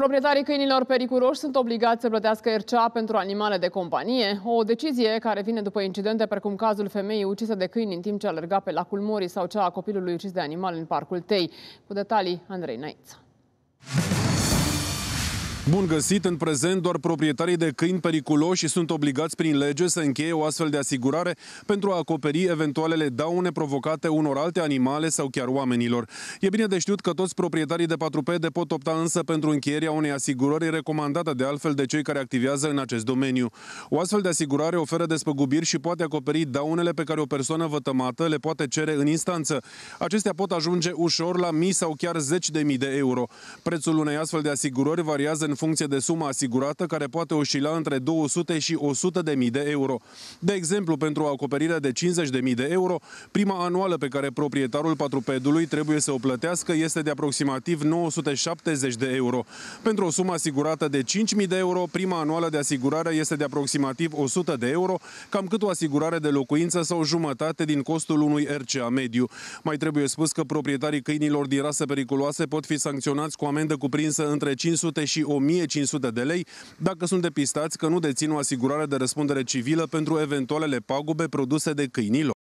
Proprietarii câinilor periculoși sunt obligați să plătească RCA pentru animale de companie, o decizie care vine după incidente precum cazul femeii ucisă de câini în timp ce alerga pe lacul Mori sau cea a copilului ucis de animal în Parcul Tei. Cu detalii, Andrei Naiță. Bun găsit! În prezent, doar proprietarii de câini periculoși sunt obligați prin lege să încheie o astfel de asigurare pentru a acoperi eventualele daune provocate unor alte animale sau chiar oamenilor. E bine de știut că toți proprietarii de patrupede pot opta însă pentru încheierea unei asigurări recomandată de altfel de cei care activează în acest domeniu. O astfel de asigurare oferă despăgubiri și poate acoperi daunele pe care o persoană vătămată le poate cere în instanță. Acestea pot ajunge ușor la mii sau chiar zeci de mii de euro. Prețul unei astfel de asigurări variază în funcție de suma asigurată, care poate oscila între 200 și 100 de mii de euro. De exemplu, pentru o acoperire de 50 de mii de euro, prima anuală pe care proprietarul patrupedului trebuie să o plătească este de aproximativ 970 de euro. Pentru o sumă asigurată de 5.000 de euro, prima anuală de asigurare este de aproximativ 100 de euro, cam cât o asigurare de locuință sau jumătate din costul unui RCA mediu. Mai trebuie spus că proprietarii câinilor din rase periculoase pot fi sancționați cu amendă cuprinsă între 500 și 1000 1500 de lei dacă sunt depistați că nu dețin o asigurare de răspundere civilă pentru eventualele pagube produse de câinilor.